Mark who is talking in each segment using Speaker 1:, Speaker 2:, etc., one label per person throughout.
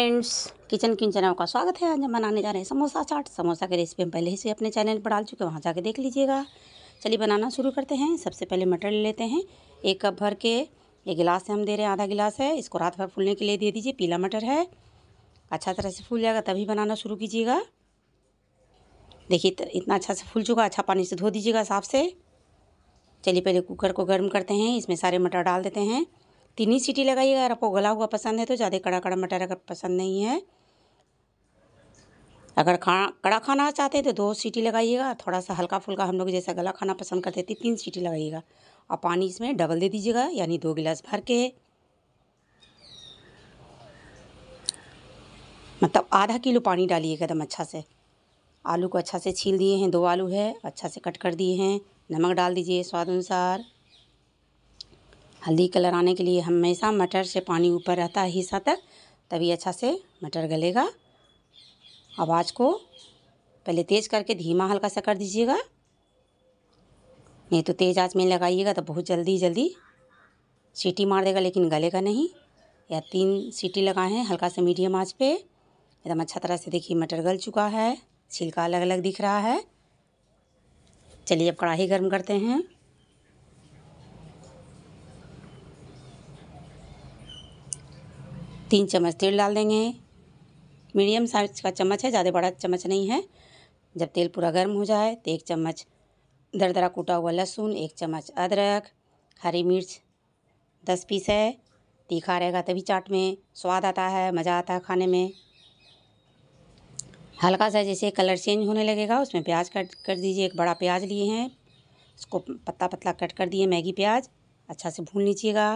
Speaker 1: friends kitchen किन channel का स्वागत है आज हम बनाने जा रहे हैं समोसा चाट समोसा की रेसिपी हम पहले ही से अपने चैनल पर डाल चुके हैं वहाँ जाके देख लीजिएगा चलिए बनाना शुरू करते हैं सबसे पहले मटर ले लेते हैं एक कप भर के एक गिलास से हम दे रहे हैं आधा गिलास है इसको रात भर फूलने के लिए दे दीजिए पीला मटर है अच्छा तरह से फूल जाएगा तभी बनाना शुरू कीजिएगा देखिए इतना अच्छा से फूल चुका अच्छा पानी से धो दीजिएगा साफ से चलिए पहले कुकर को गर्म करते हैं इसमें सारे मटर डाल देते हैं तीन ही सीटी लगाइएगा अगर आपको गला हुआ पसंद है तो ज़्यादा कड़ा कड़ा मटर अगर पसंद नहीं है अगर खाना कड़ा खाना चाहते हैं तो दो सीटी लगाइएगा थोड़ा सा हल्का फुल्का हम लोग जैसा गला खाना पसंद करते थे तीन सीटी लगाइएगा और पानी इसमें डबल दे दीजिएगा यानी दो गिलास भर के मतलब आधा किलो पानी डालिए एकदम अच्छा से आलू को अच्छा से छील दिए हैं दो आलू है अच्छा से कट कर दिए हैं नमक डाल दीजिए स्वाद अनुसार हल्दी कलर आने के लिए हमेशा मटर से पानी ऊपर रहता है हिस्सा तक तभी अच्छा से मटर गलेगा अब आज को पहले तेज़ करके धीमा हल्का सा कर दीजिएगा नहीं तो तेज़ आँच में लगाइएगा तो बहुत जल्दी जल्दी सीटी मार देगा लेकिन गलेगा नहीं या तीन सीटी लगाए हैं हल्का से मीडियम आँच पे एकदम अच्छा तरह से देखिए मटर गल चुका है छिलका अलग अलग दिख रहा है चलिए अब कढ़ाई गर्म करते हैं तीन चम्मच तेल डाल देंगे मीडियम साइज का चम्मच है ज़्यादा बड़ा चम्मच नहीं है जब तेल पूरा गर्म हो जाए तो एक चम्मच दरदरा कूटा हुआ लहसुन एक चम्मच अदरक हरी मिर्च दस पीस है तीखा रहेगा तभी चाट में स्वाद आता है मज़ा आता है खाने में हल्का सा जैसे कलर चेंज होने लगेगा उसमें प्याज कट कर दीजिए एक बड़ा प्याज लिए हैं उसको पत्ता पतला कट कर दिए मैगी प्याज अच्छा से भून लीजिएगा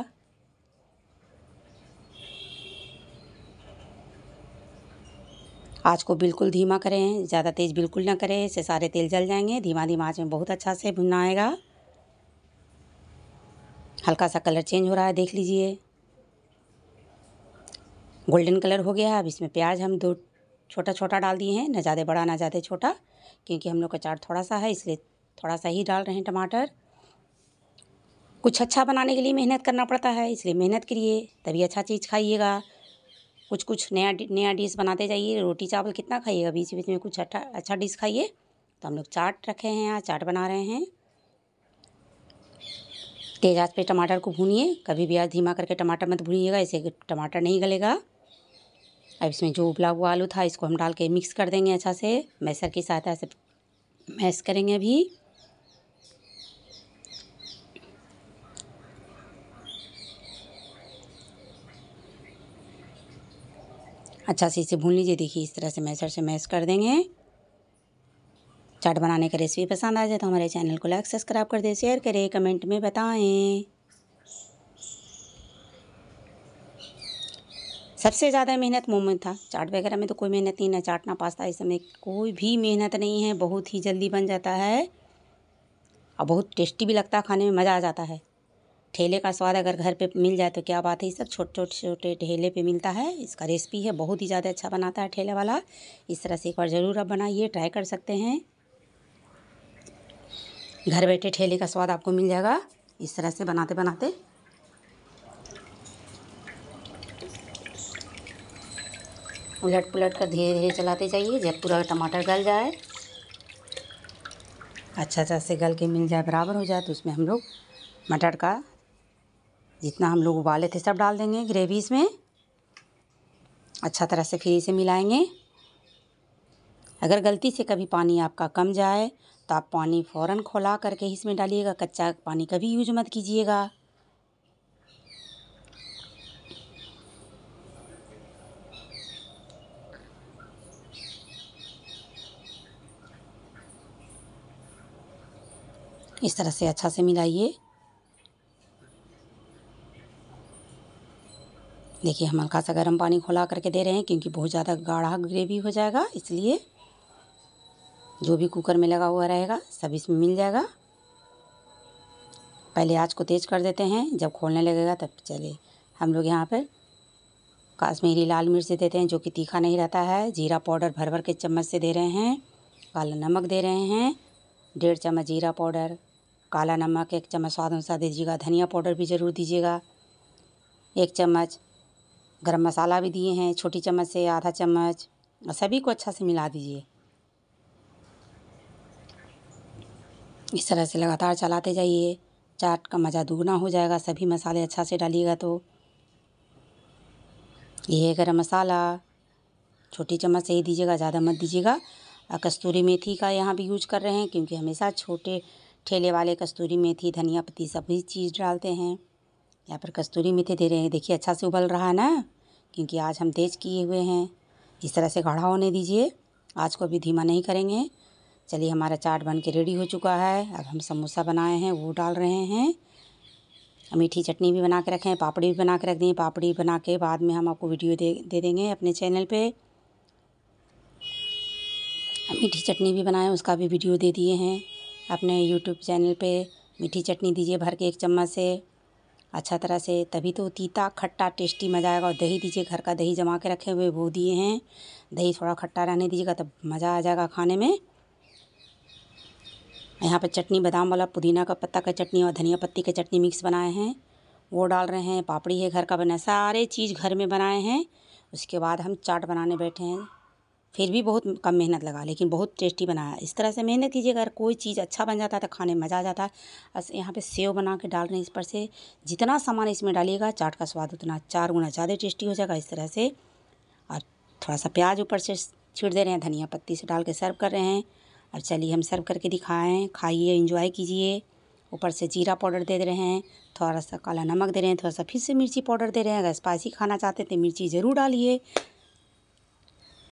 Speaker 1: आँच को बिल्कुल धीमा करें ज़्यादा तेज़ बिल्कुल ना करें इससे सारे तेल जल जाएंगे धीमा धीमा आँच में बहुत अच्छा से भुनना आएगा हल्का सा कलर चेंज हो रहा है देख लीजिए गोल्डन कलर हो गया अब इसमें प्याज हम दो छोटा छोटा डाल दिए हैं ना ज़्यादा बड़ा ना ज़्यादा छोटा क्योंकि हम लोग का चाट थोड़ा सा है इसलिए थोड़ा सा ही डाल रहे हैं टमाटर कुछ अच्छा बनाने के लिए मेहनत करना पड़ता है इसलिए मेहनत करिए तभी अच्छा चीज़ खाइएगा कुछ कुछ नया नया डिश बनाते जाइए रोटी चावल कितना खाइएगा बीच बीच में कुछ अच्छा अच्छा डिश खाइए तो हम लोग चाट रखे हैं यहाँ चाट बना रहे हैं तेज आज पे टमाटर को भूनिए कभी भी आज धीमा करके टमाटर मत भूनिएगा ऐसे टमाटर नहीं गलेगा अब इसमें जो उबला हुआ आलू था इसको हम डाल के मिक्स कर देंगे अच्छा से मैसर की सहायता से मैश करेंगे अभी अच्छा से इसे भून लीजिए देखिए इस तरह से मैसर से मैश कर देंगे चाट बनाने का रेसिपी पसंद आ जाए तो हमारे चैनल को लाइक सब्सक्राइब कर दें शेयर करें कमेंट में बताएं सबसे ज़्यादा मेहनत मोमो था चाट वगैरह में तो कोई मेहनत नहीं ना चाट ना पास्ता इस समय कोई भी मेहनत नहीं है बहुत ही जल्दी बन जाता है और बहुत टेस्टी भी लगता है खाने में मज़ा आ जाता है ठेले का स्वाद अगर घर पे मिल जाए तो क्या बात है ये सब छोटे छोटे छोटे ठेले पे मिलता है इसका रेसिपी है बहुत ही ज़्यादा अच्छा बनाता है ठेले वाला इस तरह से एक बार ज़रूर आप बनाइए ट्राई कर सकते हैं घर बैठे ठेले का स्वाद आपको मिल जाएगा इस तरह से बनाते बनाते उलट पुलट कर धीरे धीरे चलाते जाइए जब पूरा टमाटर गल जाए अच्छा अच्छा से गल के मिल जाए बराबर हो जाए तो उसमें हम लोग मटर का जितना हम लोग उबाले थे सब डाल देंगे ग्रेवी इसमें अच्छा तरह से फिर इसे मिलाएंगे अगर गलती से कभी पानी आपका कम जाए तो आप पानी फ़ौरन खोला करके इसमें डालिएगा कच्चा पानी कभी यूज मत कीजिएगा इस तरह से अच्छा से मिलाइए देखिए हम हल्का सा गर्म पानी खोला करके दे रहे हैं क्योंकि बहुत ज़्यादा गाढ़ा ग्रेवी हो जाएगा इसलिए जो भी कुकर में लगा हुआ रहेगा सब इसमें मिल जाएगा पहले आँच को तेज़ कर देते हैं जब खोलने लगेगा तब चले हम लोग यहाँ पर काश्मीरी लाल मिर्च देते हैं जो कि तीखा नहीं रहता है जीरा पाउडर भर भर के चम्मच से दे रहे हैं काला नमक दे रहे हैं डेढ़ चम्मच जीरा पाउडर काला नमक एक चम्मच स्वाद अनुसार दीजिएगा धनिया पाउडर भी ज़रूर दीजिएगा एक चम्मच गरम मसाला भी दिए हैं छोटी चम्मच से आधा चम्मच और सभी को अच्छा से मिला दीजिए इस तरह से लगातार चलाते जाइए चाट का मज़ा दोगुना हो जाएगा सभी मसाले अच्छा से डालिएगा तो ये गरम मसाला छोटी चम्मच से ही दीजिएगा ज़्यादा मत दीजिएगा कस्तूरी मेथी का यहाँ भी यूज कर रहे हैं क्योंकि हमेशा छोटे ठेले वाले कस्तूरी मेथी धनिया पत्ती सभी चीज़ डालते हैं यहाँ पर कस्तूरी मेथी दे रहे हैं देखिए अच्छा से उबल रहा है ना क्योंकि आज हम तेज़ किए हुए हैं इस तरह से गाढ़ा होने दीजिए आज को अभी धीमा नहीं करेंगे चलिए हमारा चाट बन के रेडी हो चुका है अब हम समोसा बनाए हैं वो डाल रहे हैं मीठी चटनी भी बना के रखें पापड़ी भी बना के रख दिए पापड़ी बना के बाद में हम आपको वीडियो दे दे देंगे अपने चैनल पे मीठी चटनी भी बनाए उसका भी वीडियो दे दिए हैं अपने यूट्यूब चैनल पे मीठी चटनी दीजिए भर के एक चम्मच से अच्छा तरह से तभी तो तीता खट्टा टेस्टी मज़ा आएगा और दही दीजिए घर का दही जमा के रखे हुए वो दिए हैं दही थोड़ा खट्टा रहने दीजिएगा तब मज़ा आ जाएगा खाने में यहाँ पर चटनी बादाम वाला पुदीना का पत्ता का चटनी और धनिया पत्ती का चटनी मिक्स बनाए हैं वो डाल रहे हैं पापड़ी है घर का बना सारे चीज़ घर में बनाए हैं उसके बाद हम चाट बनाने बैठे हैं फिर भी बहुत कम मेहनत लगा लेकिन बहुत टेस्टी बनाया इस तरह से मेहनत कीजिए अगर कोई चीज़ अच्छा बन जाता है तो खाने में मज़ा आ जाता है यहाँ पे सेव बना के डाल रहे हैं इस पर से जितना सामान इसमें डालिएगा चाट का स्वाद उतना चार गुना ज़्यादा टेस्टी हो जाएगा इस तरह से और थोड़ा सा प्याज ऊपर से छिड़ दे रहे हैं धनिया पत्ती से डाल के सर्व कर रहे हैं और चलिए हम सर्व करके दिखाएँ खाइए इंजॉय कीजिए ऊपर से जीरा पाउडर दे, दे रहे हैं थोड़ा सा काला नमक दे रहे हैं थोड़ा सा फिर से मिर्ची पाउडर दे रहे हैं अगर स्पाइसी खाना चाहते हैं तो मिर्ची ज़रूर डालिए